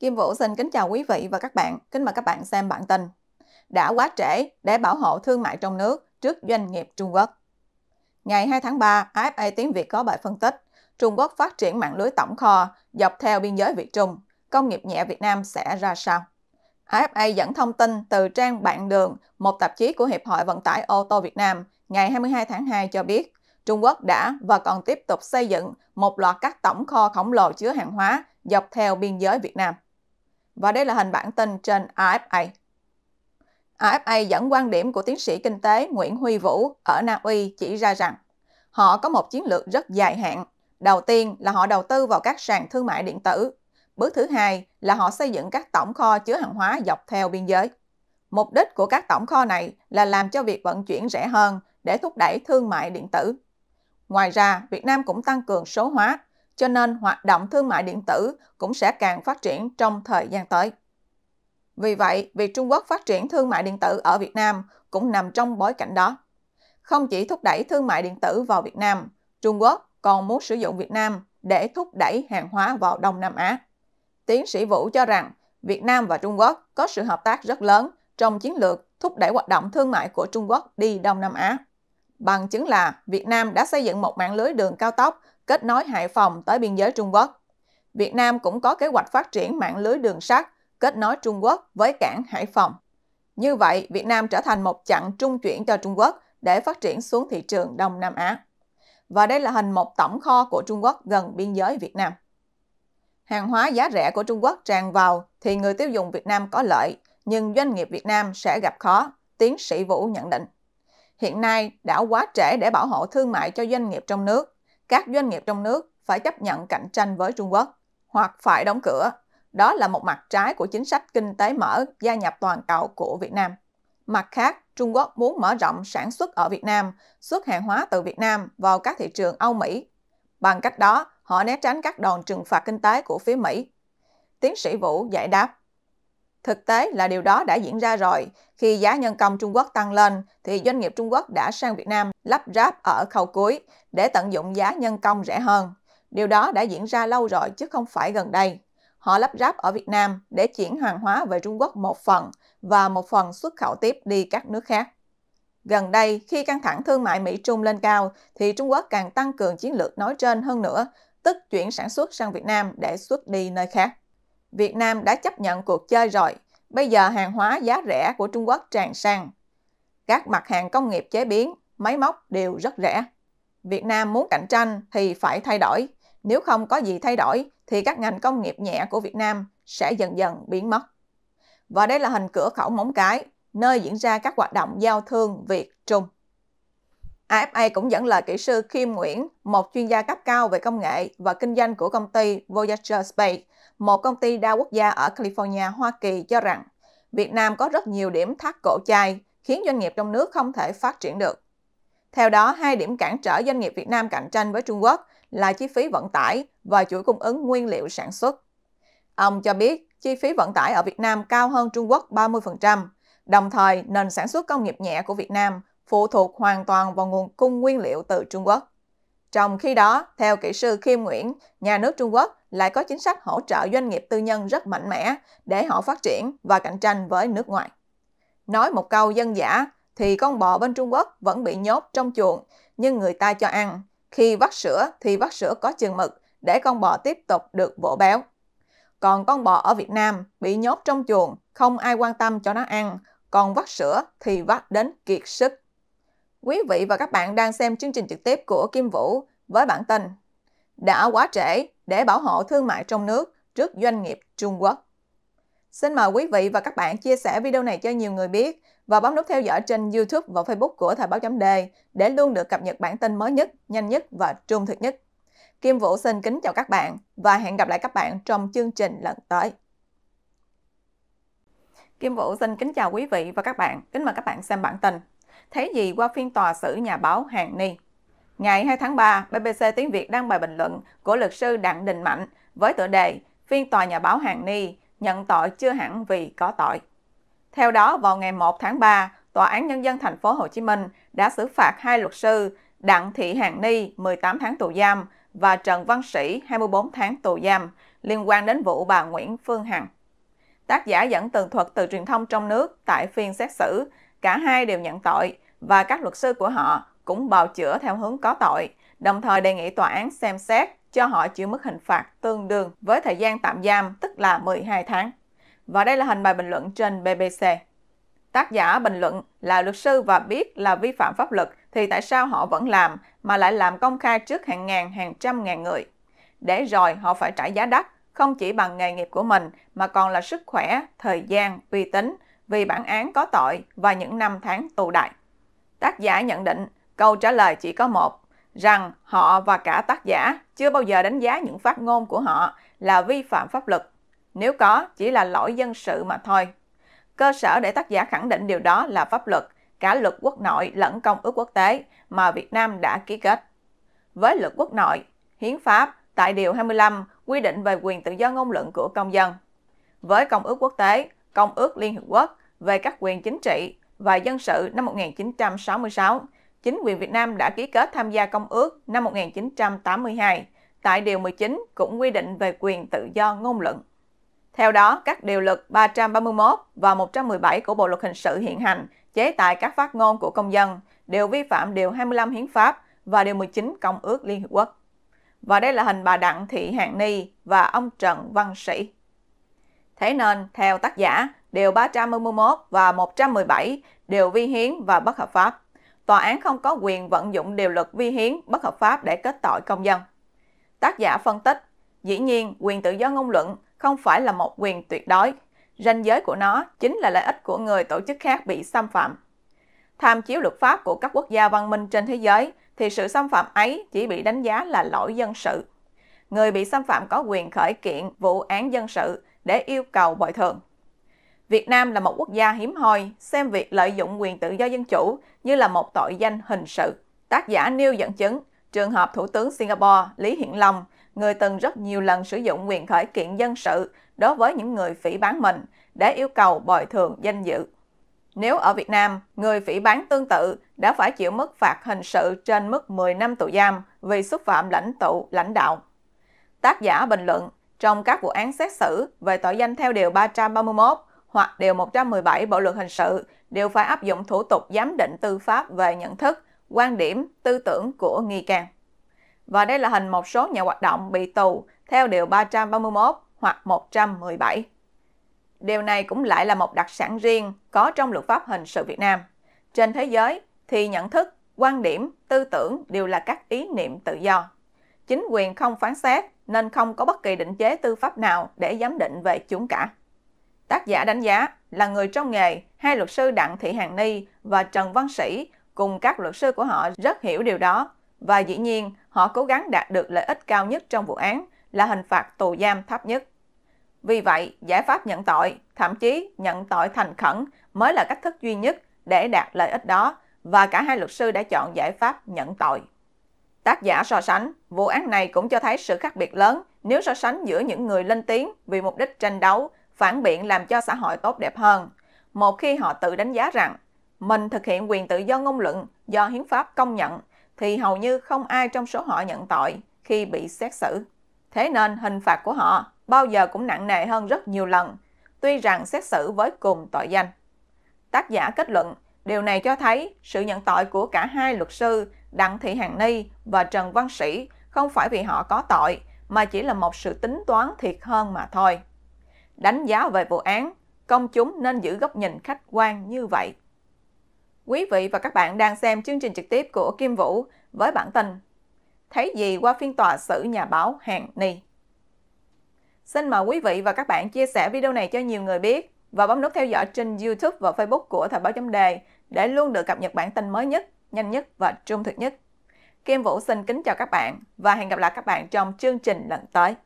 Kim Vũ xin kính chào quý vị và các bạn. Kính mời các bạn xem bản tin. Đã quá trễ để bảo hộ thương mại trong nước trước doanh nghiệp Trung Quốc. Ngày 2 tháng 3, AFA Tiếng Việt có bài phân tích Trung Quốc phát triển mạng lưới tổng kho dọc theo biên giới Việt Trung, công nghiệp nhẹ Việt Nam sẽ ra sao? AFA dẫn thông tin từ trang Bạn Đường, một tạp chí của Hiệp hội Vận tải ô tô Việt Nam, ngày 22 tháng 2 cho biết, Trung Quốc đã và còn tiếp tục xây dựng một loạt các tổng kho khổng lồ chứa hàng hóa dọc theo biên giới Việt Nam. Và đây là hình bản tin trên AFA. AFA dẫn quan điểm của tiến sĩ kinh tế Nguyễn Huy Vũ ở Na Uy chỉ ra rằng họ có một chiến lược rất dài hạn. Đầu tiên là họ đầu tư vào các sàn thương mại điện tử. Bước thứ hai là họ xây dựng các tổng kho chứa hàng hóa dọc theo biên giới. Mục đích của các tổng kho này là làm cho việc vận chuyển rẻ hơn để thúc đẩy thương mại điện tử. Ngoài ra, Việt Nam cũng tăng cường số hóa cho nên hoạt động thương mại điện tử cũng sẽ càng phát triển trong thời gian tới. Vì vậy, việc Trung Quốc phát triển thương mại điện tử ở Việt Nam cũng nằm trong bối cảnh đó. Không chỉ thúc đẩy thương mại điện tử vào Việt Nam, Trung Quốc còn muốn sử dụng Việt Nam để thúc đẩy hàng hóa vào Đông Nam Á. Tiến sĩ Vũ cho rằng Việt Nam và Trung Quốc có sự hợp tác rất lớn trong chiến lược thúc đẩy hoạt động thương mại của Trung Quốc đi Đông Nam Á. Bằng chứng là Việt Nam đã xây dựng một mạng lưới đường cao tốc kết nối Hải Phòng tới biên giới Trung Quốc. Việt Nam cũng có kế hoạch phát triển mạng lưới đường sắt kết nối Trung Quốc với cảng Hải Phòng. Như vậy, Việt Nam trở thành một chặng trung chuyển cho Trung Quốc để phát triển xuống thị trường Đông Nam Á. Và đây là hình một tổng kho của Trung Quốc gần biên giới Việt Nam. Hàng hóa giá rẻ của Trung Quốc tràn vào thì người tiêu dùng Việt Nam có lợi, nhưng doanh nghiệp Việt Nam sẽ gặp khó, tiến sĩ Vũ nhận định. Hiện nay, đã quá trễ để bảo hộ thương mại cho doanh nghiệp trong nước các doanh nghiệp trong nước phải chấp nhận cạnh tranh với Trung Quốc hoặc phải đóng cửa. Đó là một mặt trái của chính sách kinh tế mở gia nhập toàn cầu của Việt Nam. Mặt khác, Trung Quốc muốn mở rộng sản xuất ở Việt Nam, xuất hàng hóa từ Việt Nam vào các thị trường Âu Mỹ. Bằng cách đó, họ né tránh các đòn trừng phạt kinh tế của phía Mỹ. Tiến sĩ Vũ giải đáp. Thực tế là điều đó đã diễn ra rồi. Khi giá nhân công Trung Quốc tăng lên, thì doanh nghiệp Trung Quốc đã sang Việt Nam lắp ráp ở khâu cuối để tận dụng giá nhân công rẻ hơn. Điều đó đã diễn ra lâu rồi chứ không phải gần đây. Họ lắp ráp ở Việt Nam để chuyển hàng hóa về Trung Quốc một phần và một phần xuất khẩu tiếp đi các nước khác. Gần đây, khi căng thẳng thương mại Mỹ-Trung lên cao, thì Trung Quốc càng tăng cường chiến lược nói trên hơn nữa, tức chuyển sản xuất sang Việt Nam để xuất đi nơi khác. Việt Nam đã chấp nhận cuộc chơi rồi, bây giờ hàng hóa giá rẻ của Trung Quốc tràn sang. Các mặt hàng công nghiệp chế biến, máy móc đều rất rẻ. Việt Nam muốn cạnh tranh thì phải thay đổi, nếu không có gì thay đổi thì các ngành công nghiệp nhẹ của Việt Nam sẽ dần dần biến mất. Và đây là hình cửa khẩu Móng Cái, nơi diễn ra các hoạt động giao thương Việt-Trung. AFA cũng dẫn lời kỹ sư Kim Nguyễn, một chuyên gia cấp cao về công nghệ và kinh doanh của công ty Voyager Space, một công ty đa quốc gia ở California, Hoa Kỳ cho rằng Việt Nam có rất nhiều điểm thắt cổ chai khiến doanh nghiệp trong nước không thể phát triển được. Theo đó, hai điểm cản trở doanh nghiệp Việt Nam cạnh tranh với Trung Quốc là chi phí vận tải và chuỗi cung ứng nguyên liệu sản xuất. Ông cho biết chi phí vận tải ở Việt Nam cao hơn Trung Quốc 30%, đồng thời nền sản xuất công nghiệp nhẹ của Việt Nam phụ thuộc hoàn toàn vào nguồn cung nguyên liệu từ Trung Quốc. Trong khi đó, theo kỹ sư Kim Nguyễn, nhà nước Trung Quốc lại có chính sách hỗ trợ doanh nghiệp tư nhân rất mạnh mẽ để họ phát triển và cạnh tranh với nước ngoài. Nói một câu dân giả thì con bò bên Trung Quốc vẫn bị nhốt trong chuồng, nhưng người ta cho ăn. Khi vắt sữa thì vắt sữa có chừng mực để con bò tiếp tục được vỗ béo. Còn con bò ở Việt Nam bị nhốt trong chuồng, không ai quan tâm cho nó ăn, còn vắt sữa thì vắt đến kiệt sức. Quý vị và các bạn đang xem chương trình trực tiếp của Kim Vũ với bản tin đã quá trễ để bảo hộ thương mại trong nước trước doanh nghiệp Trung Quốc. Xin mời quý vị và các bạn chia sẻ video này cho nhiều người biết và bấm nút theo dõi trên YouTube và Facebook của Thời báo chấm đề để luôn được cập nhật bản tin mới nhất, nhanh nhất và trung thực nhất. Kim Vũ xin kính chào các bạn và hẹn gặp lại các bạn trong chương trình lần tới. Kim Vũ xin kính chào quý vị và các bạn, kính mời các bạn xem bản tin. Thấy gì qua phiên tòa xử nhà báo Hàng Ni? Ngày 2 tháng 3, BBC Tiếng Việt đăng bài bình luận của luật sư Đặng Đình Mạnh với tựa đề Phiên tòa nhà báo Hàng Ni nhận tội chưa hẳn vì có tội. Theo đó, vào ngày 1 tháng 3, Tòa án Nhân dân thành phố Hồ Chí Minh đã xử phạt hai luật sư Đặng Thị Hàng Ni 18 tháng tù giam và Trần Văn Sĩ 24 tháng tù giam liên quan đến vụ bà Nguyễn Phương Hằng. Tác giả dẫn tường thuật từ truyền thông trong nước tại phiên xét xử, cả hai đều nhận tội và các luật sư của họ cũng bào chữa theo hướng có tội, đồng thời đề nghị tòa án xem xét cho họ chịu mức hình phạt tương đương với thời gian tạm giam, tức là 12 tháng. Và đây là hình bài bình luận trên BBC. Tác giả bình luận là luật sư và biết là vi phạm pháp luật thì tại sao họ vẫn làm mà lại làm công khai trước hàng ngàn, hàng trăm ngàn người. Để rồi họ phải trả giá đắt, không chỉ bằng nghề nghiệp của mình mà còn là sức khỏe, thời gian, uy tín vì bản án có tội và những năm tháng tù đại. Tác giả nhận định Câu trả lời chỉ có một, rằng họ và cả tác giả chưa bao giờ đánh giá những phát ngôn của họ là vi phạm pháp luật. Nếu có, chỉ là lỗi dân sự mà thôi. Cơ sở để tác giả khẳng định điều đó là pháp luật, cả luật quốc nội lẫn công ước quốc tế mà Việt Nam đã ký kết. Với luật quốc nội, hiến pháp tại Điều 25 quy định về quyền tự do ngôn luận của công dân. Với Công ước quốc tế, Công ước Liên Hiệp Quốc về các quyền chính trị và dân sự năm 1966 chính quyền Việt Nam đã ký kết tham gia Công ước năm 1982, tại Điều 19 cũng quy định về quyền tự do ngôn luận. Theo đó, các điều luật 331 và 117 của Bộ Luật Hình sự hiện hành chế tài các phát ngôn của công dân đều vi phạm Điều 25 Hiến pháp và Điều 19 Công ước Liên Hiệp Quốc. Và đây là hình bà Đặng Thị Hạng Ni và ông Trần Văn Sĩ. Thế nên, theo tác giả, Điều 331 và 117 đều vi hiến và bất hợp pháp tòa án không có quyền vận dụng điều luật vi hiến bất hợp pháp để kết tội công dân. Tác giả phân tích, dĩ nhiên quyền tự do ngôn luận không phải là một quyền tuyệt đối, ranh giới của nó chính là lợi ích của người tổ chức khác bị xâm phạm. Tham chiếu luật pháp của các quốc gia văn minh trên thế giới thì sự xâm phạm ấy chỉ bị đánh giá là lỗi dân sự. Người bị xâm phạm có quyền khởi kiện vụ án dân sự để yêu cầu bồi thường. Việt Nam là một quốc gia hiếm hoi, xem việc lợi dụng quyền tự do dân chủ như là một tội danh hình sự. Tác giả nêu dẫn chứng, trường hợp Thủ tướng Singapore Lý Hiển Long, người từng rất nhiều lần sử dụng quyền khởi kiện dân sự đối với những người phỉ bán mình để yêu cầu bồi thường danh dự. Nếu ở Việt Nam, người phỉ bán tương tự đã phải chịu mức phạt hình sự trên mức 10 năm tù giam vì xúc phạm lãnh tụ lãnh đạo. Tác giả bình luận, trong các vụ án xét xử về tội danh theo Điều 331 hoặc Điều 117 Bộ Luật Hình sự đều phải áp dụng thủ tục giám định tư pháp về nhận thức, quan điểm, tư tưởng của nghi can. Và đây là hình một số nhà hoạt động bị tù theo Điều 331 hoặc 117. Điều này cũng lại là một đặc sản riêng có trong luật pháp hình sự Việt Nam. Trên thế giới thì nhận thức, quan điểm, tư tưởng đều là các ý niệm tự do. Chính quyền không phán xét nên không có bất kỳ định chế tư pháp nào để giám định về chúng cả. Tác giả đánh giá là người trong nghề, hai luật sư Đặng Thị Hàn Ni và Trần Văn Sĩ cùng các luật sư của họ rất hiểu điều đó và dĩ nhiên họ cố gắng đạt được lợi ích cao nhất trong vụ án là hình phạt tù giam thấp nhất. Vì vậy, giải pháp nhận tội, thậm chí nhận tội thành khẩn mới là cách thức duy nhất để đạt lợi ích đó và cả hai luật sư đã chọn giải pháp nhận tội. Tác giả so sánh, vụ án này cũng cho thấy sự khác biệt lớn nếu so sánh giữa những người lên tiếng vì mục đích tranh đấu phản biện làm cho xã hội tốt đẹp hơn. Một khi họ tự đánh giá rằng mình thực hiện quyền tự do ngôn luận do hiến pháp công nhận, thì hầu như không ai trong số họ nhận tội khi bị xét xử. Thế nên hình phạt của họ bao giờ cũng nặng nề hơn rất nhiều lần, tuy rằng xét xử với cùng tội danh. Tác giả kết luận, điều này cho thấy sự nhận tội của cả hai luật sư Đặng Thị Hàn Ni và Trần Văn Sĩ không phải vì họ có tội, mà chỉ là một sự tính toán thiệt hơn mà thôi. Đánh giá về vụ án, công chúng nên giữ góc nhìn khách quan như vậy. Quý vị và các bạn đang xem chương trình trực tiếp của Kim Vũ với bản tin Thấy gì qua phiên tòa xử nhà báo Hàn Ni. Xin mời quý vị và các bạn chia sẻ video này cho nhiều người biết và bấm nút theo dõi trên YouTube và Facebook của Thời báo chấm đề để luôn được cập nhật bản tin mới nhất, nhanh nhất và trung thực nhất. Kim Vũ xin kính chào các bạn và hẹn gặp lại các bạn trong chương trình lần tới.